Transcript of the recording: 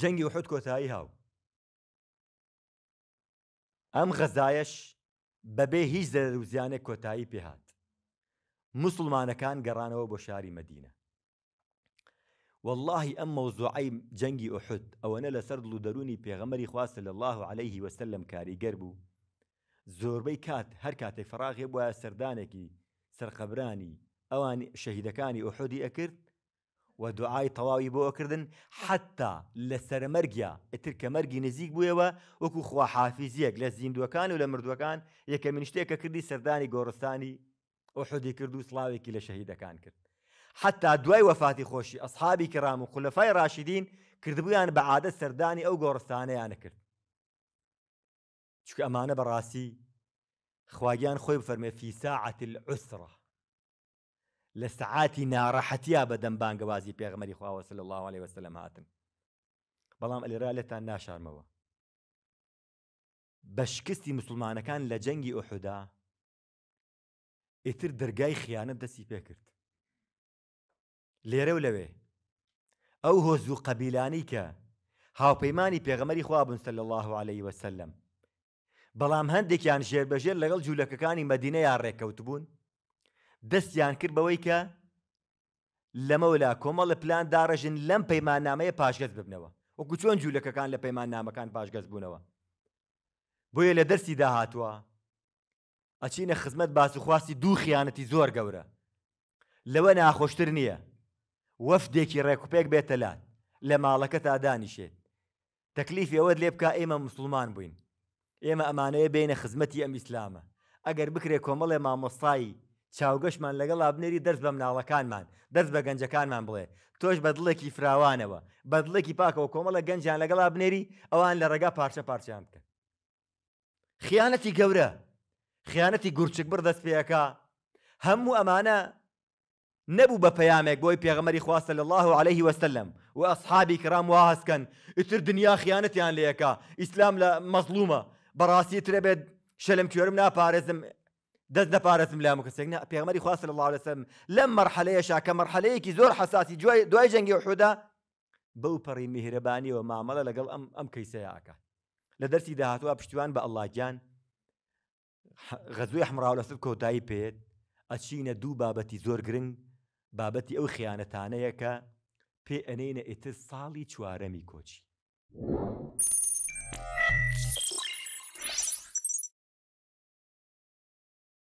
جەنگی وحود کۆتایی هاو ئەم غەزایش بەبێ هیچ دەروزیانێک کۆتایی پێهات مسلمانەکان گەڕانەوە بۆ شاری مدینە واللهی ئەم مەوزوعی جەنگی ئوحد ئەوەنە لەسەر دڵ و دەرونی پێغەمەری خواستە لە الله عليه وسلم کاریگەر بوو زۆربەی کات هەر کاتێک فراغێ بواە سەردانێکی سەرقەبرانی ئەوان شەهیدەکانی ئوحودی ئەکرد و دوعای تەواوی بۆ ئەکردن حتا لە سەرمەرگیا ئتر کە مەرگی نزیک بوویەوە وەکو خواحافیزیەک لە زیندوەکان و لە مردوەکان یەکە منشتێکە کردی سەردانی گۆڕستانی ئۆحودی کرد و سڵاوێکی لە شەهیدەکان کرد حتا دوای وەفاتی خۆشی ئەسحابی کرام و خولەفای ڕاشیدین کردبوویان بە عادە سەردانی ئەو گۆڕستانەیانە کرد چکە ئەمانە بەڕاستی خواگیان خۆی بفەرمێ فیساعەت العسرە لە سعاتی ناڕەحەتیا بەدەم بانگەوازی پێغمەری خواوەسە لە الله عليه وسلم هاتن بەڵام ئەلێرا لەتان ناشارمەوە بە شکستی مسلمانەکان لە جەنگی ئوحدا ئیتر دەرگای خیانەت دەستی پێکرد لێرە و لەوێ ئەو هۆز و قەبیلانی کە هاوپەیمانی پێغەمەری خوابنسە لە الله عليه وسلم بەڵام هەندێکیان ژێربەژێر لەگەڵ جوولەکەەکانی مەدینە یان ڕێکەوت بوون دەستیان کرد بەوەی کە لەمەوەلا کۆمەڵە پلان داڕژن لەم پەیمانامەیە پاشگەز ببنەوە وەکو چۆن جوولەکەکان لە پەیمان نامەکان پاشگەز بوونەوە بۆیە لە دەستی داهاتوە ئەچینە خزمەت باسوخواستی دوو خیانەتی زۆر گەورە لەوە ناخۆشتر نییە وەفدێکی ڕێکوپێک بێتەلات لە ماڵەکە تا دانیشێت تەکلیف ئەوەت لێ بکە ئێمە مسلمان بووین ئێمە ئەمانەیە بینە خزمەتی ئەم ئیسلامە ئەگەر بکرێ کۆمەڵێ مامۆستایی چاوگەشمان لەگەڵ ئابنێری دەست بە مناڵەکانمان دەست بە گەنجەکانمان بڵێ تۆش بە دڵێکی فراوانەوە بە دڵێکی پاکەوە کۆمەڵە گەنجیان لەگەڵ ئابنێری ئەوان لە ڕێگا پارچە پارچیان بکە خیانەتی گەورە خیانەتی گورچک بردەست پێەکە هەموو ئەمانە نەبوو بە پەیامێک بۆی پێغمەری خواستە لە الله عليه وسلم و ئەسحابی کرام واهسکەن ئیتر دنیا خیانەتیان لەیەکە ئیسلام لە مەزلومە بەڕاستی ترە بێت شەلم کوێرم ناپارێزم دەست نەپارێتم لام کەسێک پێمەری خواست لە لاڵەسم لەم مەرحەلەیەشا کە مەرحەلەیەکی زۆر حساسی جوای دوای جەنگی وحودا بەو پەڕی میهرەبانیەوە مامەڵە لەگەڵ ئەم ئەم کەیسەیەکە لە دەرسی داهاتوە پشتیوان بە ئەللاگیان غەزوی حمراو لەسب کۆتایی پێێت ئەچینە دوو بابەتی زۆر گرنگ بابەتی ئەو خیانەتانەیە کە پێ ئەنینە ئێتر ساڵی چوارەمی کۆچی.